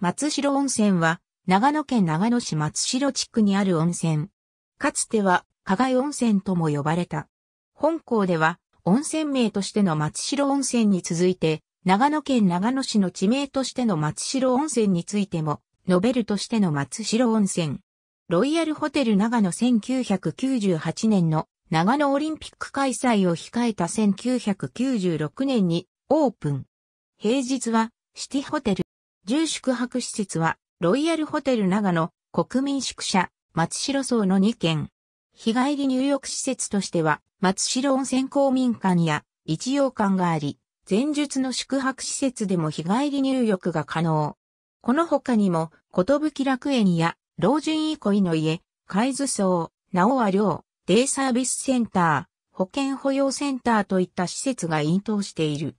松代温泉は、長野県長野市松代地区にある温泉。かつては、加賀温泉とも呼ばれた。本校では、温泉名としての松代温泉に続いて、長野県長野市の地名としての松代温泉についても、ノベルとしての松代温泉。ロイヤルホテル長野1998年の長野オリンピック開催を控えた1996年にオープン。平日はシティホテル住宿泊施設は、ロイヤルホテル長野、国民宿舎、松代荘の2軒。日帰り入浴施設としては、松代温泉公民館や一洋館があり、前述の宿泊施設でも日帰り入浴が可能。この他にも、ことぶき楽園や、老人憩いの家、海津荘、直和寮、デイサービスセンター、保健保養センターといった施設が引頭している。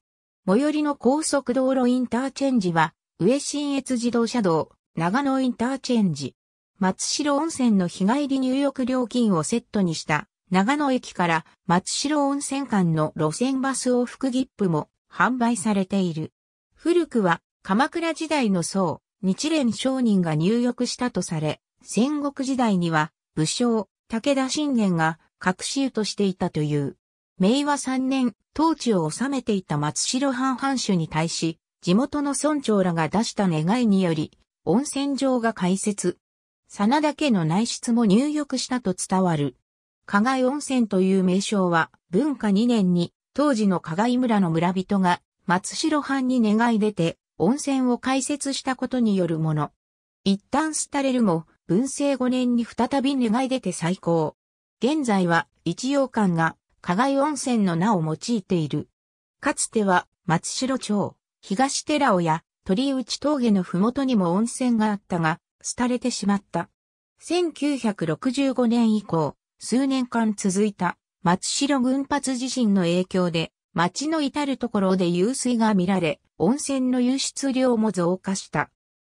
最寄りの高速道路インターチェンジは、上信越自動車道、長野インターチェンジ。松代温泉の日帰り入浴料金をセットにした、長野駅から松代温泉間の路線バス往復切符も販売されている。古くは鎌倉時代の僧、日蓮商人が入浴したとされ、戦国時代には武将、武田信玄が隠し湯としていたという。明和3年、当地を治めていた松代藩藩主に対し、地元の村長らが出した願いにより、温泉場が開設。真田家の内室も入浴したと伝わる。加害温泉という名称は、文化2年に、当時の加害村の村人が、松代藩に願い出て、温泉を開設したことによるもの。一旦廃れるも、文政5年に再び願い出て再興。現在は、一洋館が、加害温泉の名を用いている。かつては、松代町、東寺尾や鳥内峠のふもとにも温泉があったが、廃れてしまった。1965年以降、数年間続いた松代群発地震の影響で、町の至るところで湧水が見られ、温泉の湧出量も増加した。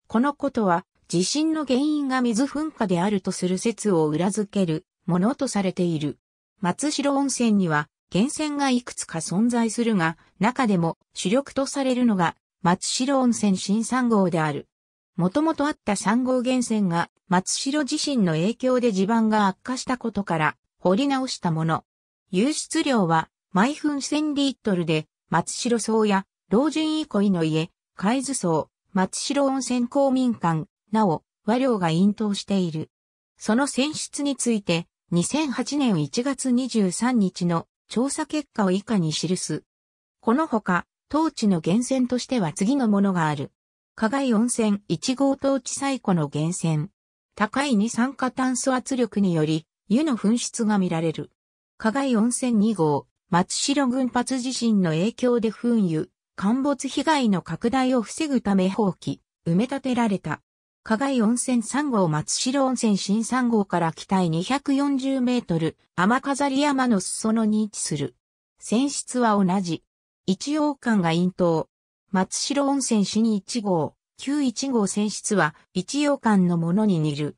このことは、地震の原因が水噴火であるとする説を裏付けるものとされている。松代温泉には、源泉がいくつか存在するが、中でも主力とされるのが松代温泉新3号である。もともとあった3号源泉が松代自身の影響で地盤が悪化したことから掘り直したもの。湧出量は毎分1000リットルで松代層や老人憩の家、海津層、松代温泉公民館、なお和量が引頭している。その選出について2008年1月23日の調査結果を以下に記す。このほか、当地の源泉としては次のものがある。加害温泉1号当地最古の源泉。高い二酸化炭素圧力により、湯の噴出が見られる。加害温泉2号、松代群発地震の影響で噴油、陥没被害の拡大を防ぐため放棄、埋め立てられた。加害温泉3号松代温泉新3号から北へ240メートル、雨飾山の裾野に位置する。泉質は同じ。一王館が引頭。松代温泉市に1号、旧1号選出は一王館のものに似る。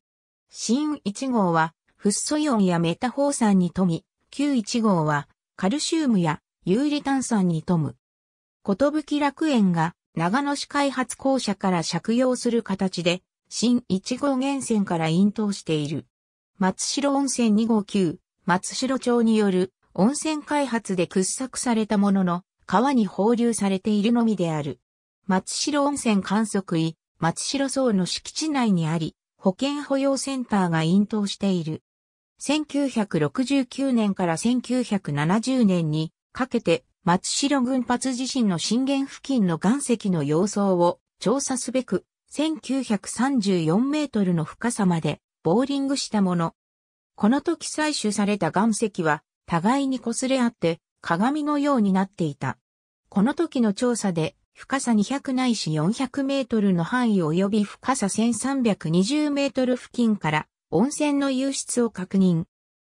新1号は、フッ素イオンやメタホー酸に富み、旧1号は、カルシウムや有利炭酸に富む。寿楽園が長野市開発公社から借用する形で、新1号源泉から引頭している。松代温泉2号9、松代町による温泉開発で掘削されたものの、川に放流されているのみである。松代温泉観測医、松代荘の敷地内にあり、保健保養センターが引頭している。1969年から1970年にかけて松代群発地震の震源付近の岩石の様相を調査すべく1934メートルの深さまでボーリングしたもの。この時採取された岩石は互いに擦れ合って鏡のようになっていた。この時の調査で、深さ200ないし400メートルの範囲及び深さ1320メートル付近から温泉の湧出を確認。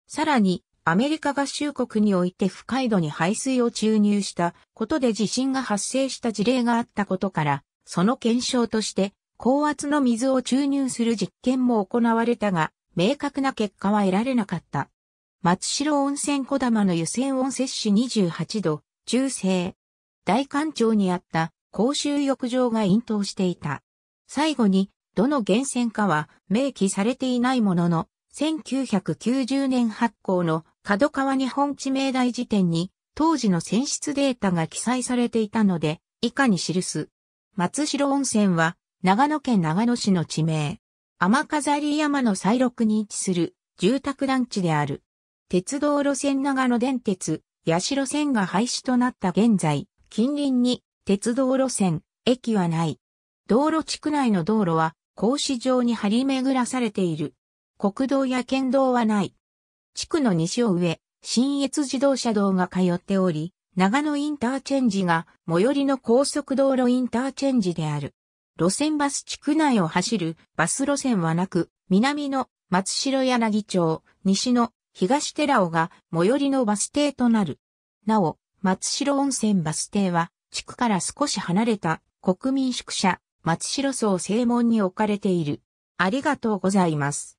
さらに、アメリカ合衆国において深井戸に排水を注入したことで地震が発生した事例があったことから、その検証として、高圧の水を注入する実験も行われたが、明確な結果は得られなかった。松代温泉小玉の湯泉温摂氏28度、中性、大官庁にあった公衆浴場が引遁していた。最後に、どの源泉かは明記されていないものの、1990年発行の角川日本地名大辞典に当時の選出データが記載されていたので、以下に記す。松代温泉は長野県長野市の地名。天飾山の西麓に位置する住宅団地である。鉄道路線長野電鉄、八代線が廃止となった現在、近隣に鉄道路線、駅はない。道路地区内の道路は、格子状に張り巡らされている。国道や県道はない。地区の西を上、新越自動車道が通っており、長野インターチェンジが最寄りの高速道路インターチェンジである。路線バス地区内を走るバス路線はなく、南の松代柳町、西の東寺尾が最寄りのバス停となる。なお、松代温泉バス停は、地区から少し離れた国民宿舎、松代荘正門に置かれている。ありがとうございます。